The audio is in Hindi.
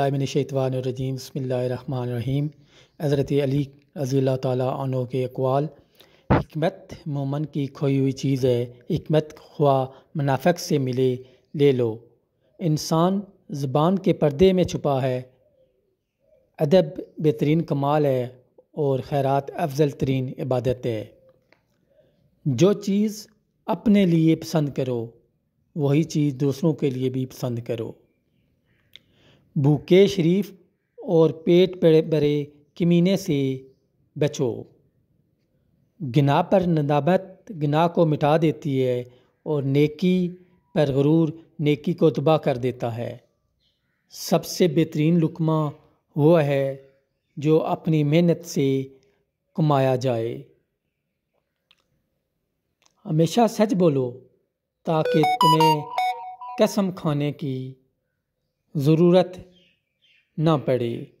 من شیطوان الرجیم بسم اللہ الرحمن الرحیم حضرت علی رضی اللہ تعالیٰ عنہ کے اقوال حکمت مومن کی کھوئی ہوئی چیز ہے حکمت خواہ منافق سے ملے لے لو انسان زبان کے پردے میں چھپا ہے ادب بہترین کمال ہے اور خیرات افضل ترین عبادت ہے جو چیز اپنے لیے پسند کرو وہی چیز دوسروں کے لیے بھی پسند کرو भूखे शरीफ और पेट भरे कमीने से बचो गना पर नदाबत गना को मिटा देती है और नेकी पर गुरूर नेकी को तबाह कर देता है सबसे बेहतरीन लुकमा वह है जो अपनी मेहनत से कमाया जाए हमेशा सच बोलो ताकि तुम्हें कसम खाने की ज़रूरत ना पड़े